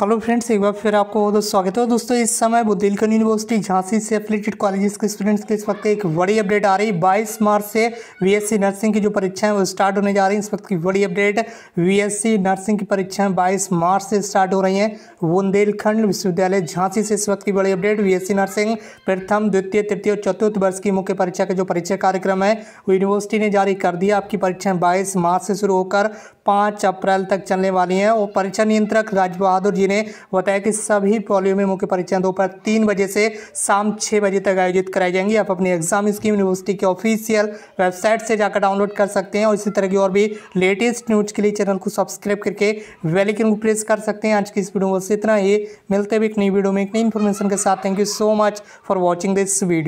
hello friends एक बार फिर आपको बहुत स्वागत है दोस्तों इस समय बुद्धेलखंड यूनिवर्सिटी झांसी से एफिलेटेड कॉलेजेस के स्टूडेंट्स के इस वक्त एक बड़ी अपडेट आ रही है बाईस मार्च से वीएससी नर्सिंग की जो परीक्षाएं वो स्टार्ट होने जा रही हैं इस वक्त की बड़ी अपडेट वीएससी नर्सिंग की परीक्षाएं बाईस मार्च से स्टार्ट हो रही हैं बुंदेलखंड विश्वविद्यालय झांसी से इस वक्त की बड़ी अपडेट वी नर्सिंग प्रथम द्वितीय तृतीय और चतुर्थ वर्ष की मुख्य परीक्षा का जो परीक्षा कार्यक्रम है वो यूनिवर्सिटी ने जारी कर दिया आपकी परीक्षाएँ बाईस मार्च से शुरू होकर पाँच अप्रैल तक चलने वाली हैं और परीक्षा नियंत्रक राज बहादुर जी जी ने बताया कि सभी पॉलियो में मुख्य परीक्षा दोपहर तीन बजे से शाम छः बजे तक आयोजित कराई जाएंगी आप अपनी एग्जाम स्कीम यूनिवर्सिटी के ऑफिशियल वेबसाइट से जाकर डाउनलोड कर सकते हैं और इसी तरह की और भी लेटेस्ट न्यूज के लिए चैनल को सब्सक्राइब करके वेलिकन को प्रेस कर सकते हैं आज की इस वीडियो में बस इतना ही मिलते भी एक नई वीडियो में एक नई इन्फॉर्मेशन के साथ thank you so much for watching this video